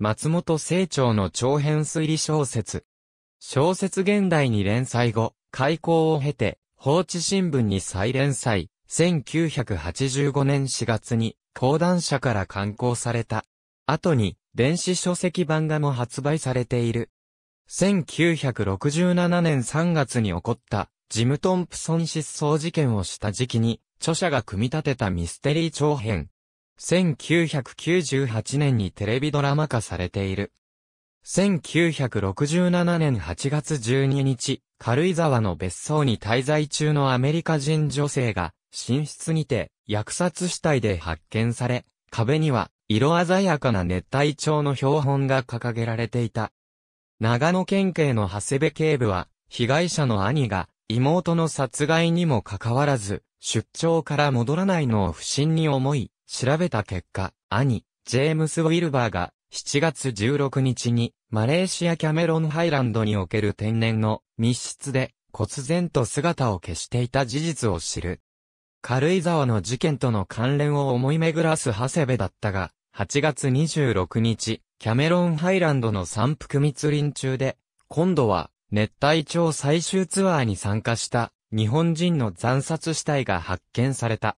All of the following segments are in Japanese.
松本清張の長編推理小説。小説現代に連載後、開校を経て、放置新聞に再連載、1985年4月に、講談社から刊行された。後に、電子書籍版画も発売されている。1967年3月に起こった、ジム・トンプソン失踪事件をした時期に、著者が組み立てたミステリー長編、1998年にテレビドラマ化されている。1967年8月12日、軽井沢の別荘に滞在中のアメリカ人女性が、寝室にて、薬殺死体で発見され、壁には、色鮮やかな熱帯鳥の標本が掲げられていた。長野県警の長谷部警部は、被害者の兄が、妹の殺害にもかかわらず、出張から戻らないのを不審に思い、調べた結果、兄、ジェームス・ウィルバーが7月16日にマレーシアキャメロンハイランドにおける天然の密室で忽然と姿を消していた事実を知る。軽井沢の事件との関連を思い巡らす長谷部だったが、8月26日、キャメロンハイランドの山腹密林中で、今度は熱帯町最終ツアーに参加した日本人の惨殺死体が発見された。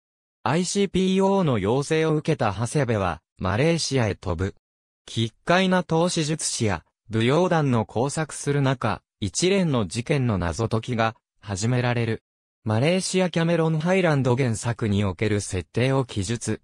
ICPO の要請を受けた長谷部は、マレーシアへ飛ぶ。奇怪な投資術師や、舞踊団の工作する中、一連の事件の謎解きが、始められる。マレーシアキャメロンハイランド原作における設定を記述。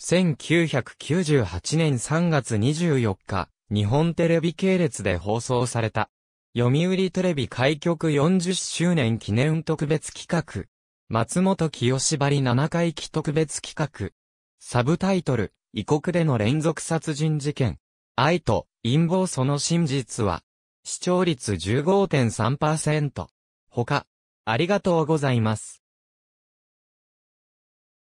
1998年3月24日、日本テレビ系列で放送された。読売テレビ開局40周年記念特別企画、松本清縛り7回忌特別企画。サブタイトル、異国での連続殺人事件。愛と陰謀その真実は、視聴率15.3%。他、ありがとうございます。